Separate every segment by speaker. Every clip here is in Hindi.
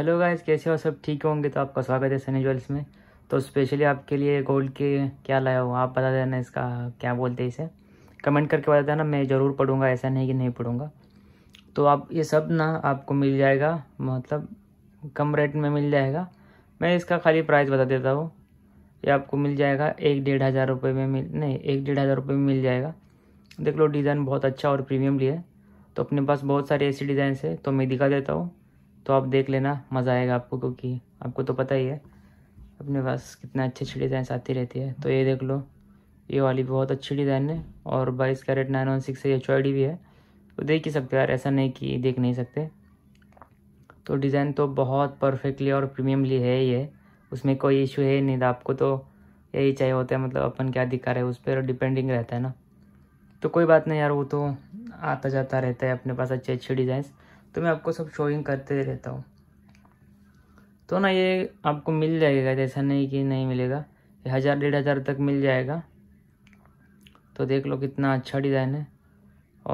Speaker 1: हेलो गाइस कैसे हो सब ठीक होंगे तो आपका स्वागत है सनी ज्वेल्स में तो स्पेशली आपके लिए गोल्ड के क्या लाया हुआ आप बता देना इसका क्या बोलते हैं इसे कमेंट करके बता देना मैं ज़रूर पढ़ूंगा ऐसा नहीं कि नहीं पढ़ूंगा तो आप ये सब ना आपको मिल जाएगा मतलब कम रेट में मिल जाएगा मैं इसका खाली प्राइस बता देता हूँ ये आपको मिल जाएगा एक डेढ़ हज़ार रुपये में मिल नहीं एक डेढ़ हज़ार रुपये में मिल जाएगा देख लो डिज़ाइन बहुत अच्छा और प्रीमियम लिया है तो अपने पास बहुत सारे ऐसे डिज़ाइन है तो मैं दिखा देता हूँ तो आप देख लेना मज़ा आएगा आपको क्योंकि आपको तो पता ही है अपने पास कितने अच्छे अच्छी डिज़ाइन आती रहती है तो ये देख लो ये वाली बहुत अच्छी डिज़ाइन है और बाईस carat nine one six H I D भी है तो देख ही सकते हो यार ऐसा नहीं कि देख नहीं सकते तो डिज़ाइन तो बहुत परफेक्टली और प्रीमियमली है ही है उसमें कोई इशू है नहीं था तो आपको तो यही चाहिए होता है मतलब अपन क्या अधिकार है उस पर डिपेंडिंग रहता है ना तो कोई बात नहीं यार वो तो आता जाता रहता है अपने पास अच्छे अच्छे डिज़ाइंस तो मैं आपको सब शोइंग करते रहता हूँ तो ना ये आपको मिल जाएगा जैसा नहीं कि नहीं मिलेगा ये हज़ार डेढ़ हज़ार तक मिल जाएगा तो देख लो कितना अच्छा डिज़ाइन है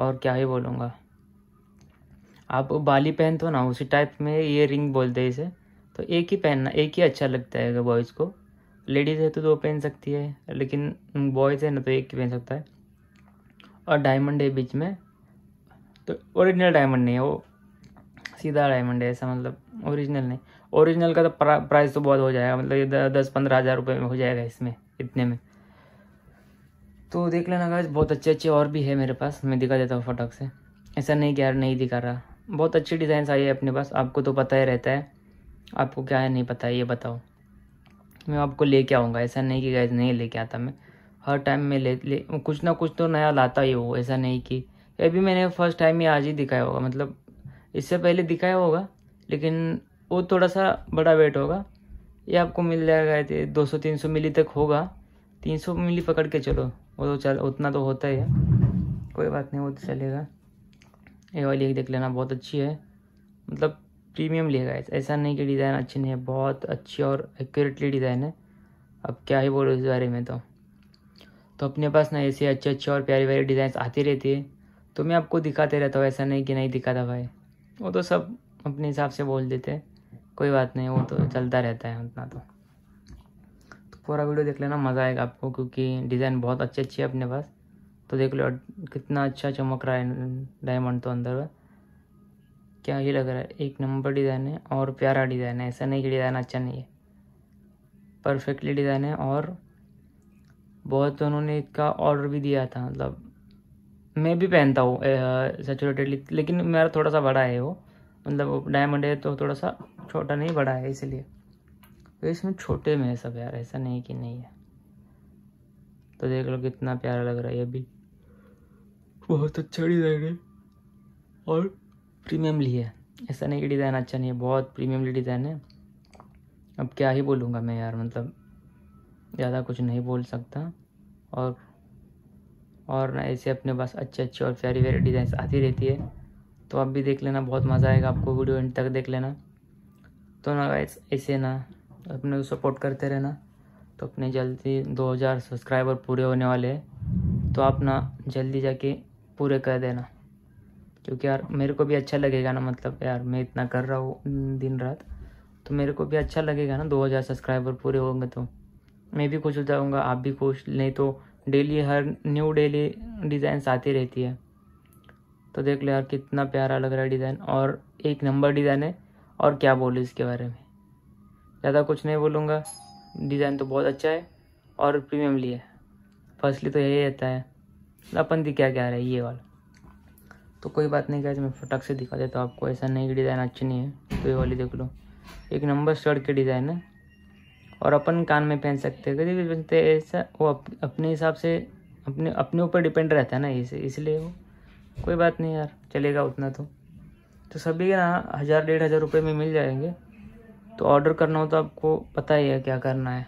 Speaker 1: और क्या ही बोलूँगा आप बाली पहन तो ना उसी टाइप में ये रिंग बोलते हैं इसे तो एक ही पहनना एक ही अच्छा लगता है बॉयज़ को लेडीज़ है तो दो पहन सकती है लेकिन बॉयज़ है ना तो एक ही पहन सकता है और डायमंड है बीच में तो ओरिजिनल डायमंड नहीं है वो सीधा डायमंड है ऐसा मतलब ओरिजिनल नहीं ओरिजिनल का तो प्रा, प्राइस तो बहुत हो जाएगा मतलब ये दस पंद्रह हज़ार रुपये में हो जाएगा इसमें इतने में तो देख लेना गाइस बहुत अच्छे अच्छे और भी है मेरे पास मैं दिखा देता हूँ फटक से ऐसा नहीं क्या यार नहीं दिखा रहा बहुत अच्छी डिज़ाइंस आई है अपने पास आपको तो पता ही रहता है आपको क्या है नहीं पता है ये बताओ मैं आपको के आऊँगा ऐसा नहीं कि गैस नहीं लेके आता मैं हर टाइम में ले, ले कुछ ना कुछ तो नया लाता ही हो ऐसा नहीं कि अभी मैंने फर्स्ट टाइम ही आज ही दिखाया होगा मतलब इससे पहले दिखाया होगा लेकिन वो थोड़ा सा बड़ा वेट होगा ये आपको मिल जाएगा दो सौ तीन सौ मिली तक होगा तीन सौ मिली पकड़ के चलो वो तो चल उतना तो होता ही है कोई बात नहीं वो तो चलेगा ये वाली एक देख लेना बहुत अच्छी है मतलब प्रीमियम लेगा ऐसा नहीं कि डिज़ाइन अच्छी नहीं है बहुत अच्छी और एक्यूरेटली डिज़ाइन है अब क्या ही बोलो इस बारे में तो तो अपने पास ना ऐसे अच्छे अच्छे और प्यारे प्यारे डिज़ाइन आती रहती है तो मैं आपको दिखाते रहता हूँ ऐसा नहीं कि नहीं दिखाता भाई वो तो सब अपने हिसाब से बोल देते हैं कोई बात नहीं वो तो चलता रहता है उतना तो, तो पूरा वीडियो देख लेना मज़ा आएगा आपको क्योंकि डिज़ाइन बहुत अच्छी अच्छी है अपने पास तो देख लो कितना अच्छा चमक रहा है डायमंड तो अंदर क्या ये लग रहा है एक नंबर डिज़ाइन है और प्यारा डिज़ाइन है ऐसा नहीं कि डिज़ाइन अच्छा नहीं है परफेक्टली डिज़ाइन है और बहुत उन्होंने इसका ऑर्डर भी दिया था मतलब मैं भी पहनता हूँ सेचुरेटेड लेकिन मेरा थोड़ा सा बड़ा है वो मतलब डायमंड है तो थोड़ा सा छोटा नहीं बड़ा है इसलिए तो इसमें छोटे में है सब यार ऐसा नहीं कि नहीं है तो देख लो कितना प्यारा लग रहा है अभी बहुत अच्छा डिज़ाइन है और प्रीमियम ली है ऐसा नहीं कि डिज़ाइन अच्छा नहीं है बहुत प्रीमियमली डिज़ाइन है अब क्या ही बोलूँगा मैं यार मतलब ज़्यादा कुछ नहीं बोल सकता और और ना ऐसे अपने पास अच्छे अच्छे और प्यारी प्यारी डिज़ाइन आती रहती है तो आप भी देख लेना बहुत मज़ा आएगा आपको वीडियो एंड तक देख लेना तो ना गाइस ऐसे ना अपने को सपोर्ट करते रहना तो अपने जल्दी 2000 सब्सक्राइबर पूरे होने वाले हैं तो आप ना जल्दी जाके पूरे कर देना क्योंकि यार मेरे को भी अच्छा लगेगा ना मतलब यार मैं इतना कर रहा हूँ दिन रात तो मेरे को भी अच्छा लगेगा ना 2000 सब्सक्राइबर पूरे होंगे तो मैं भी खुश हो जाऊँगा आप भी खुश नहीं तो डेली हर न्यू डेली डिज़ाइंस आती रहती है तो देख लो यार कितना प्यारा लग रहा है डिज़ाइन और एक नंबर डिज़ाइन है और क्या बोलो इसके बारे में ज़्यादा कुछ नहीं बोलूँगा डिज़ाइन तो बहुत अच्छा है और प्रीमियम लिए फर्स्टली तो यही रहता है अपन थी क्या क्या है ये वाला तो कोई बात नहीं क्या मैं फटक से दिखा देता हूँ आपको ऐसा नहीं कि डिज़ाइन अच्छी नहीं है तो ये वाली देख लो एक नंबर शर्ट के डिज़ाइन है और अपन कान में पहन सकते हैं कभी भी पहनते ऐसा वो अप, अपने हिसाब से अपने अपने ऊपर डिपेंड रहता है ना इसे इसलिए वो कोई बात नहीं यार चलेगा उतना तो तो सभी ना हज़ार डेढ़ हज़ार रुपये में मिल जाएंगे तो ऑर्डर करना हो तो आपको पता ही है क्या करना है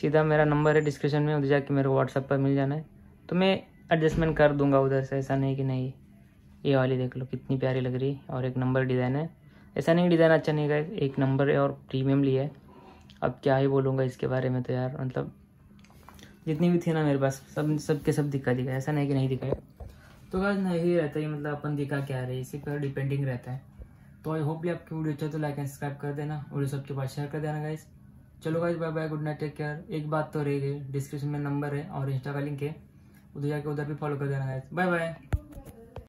Speaker 1: सीधा मेरा नंबर है डिस्क्रिप्शन में उधर जाके मेरे को व्हाट्सअप पर मिल जाना है तो मैं एडजस्टमेंट कर दूंगा उधर से ऐसा नहीं कि नहीं ये वाली देख लो कितनी प्यारी लग रही है और एक नंबर डिज़ाइन है ऐसा नहीं डिज़ाइन अच्छा नहीं गया एक नंबर है और प्रीमियम लिया है अब क्या ही बोलूँगा इसके बारे में तो यार मतलब जितनी भी थी ना मेरे पास सब सब के सब दिखा दिखा ऐसा नहीं कि नहीं दिखाया तो बस नहीं रहता ये मतलब अपन दिखा क्या रहे इसी पर डिपेंडिंग रहता है तो आई होप भी आपकी वीडियो अच्छा तो लाइक एंड सब्सक्राइब कर देना और सबके पास शेयर कर देना गाइस चलो guys bye bye good night take care एक बात तो रह गई डिस्क्रिप्शन में नंबर है और इंस्टा का लिंक है उधर जाके उधर भी फॉलो कर देना गाइस बाय बाय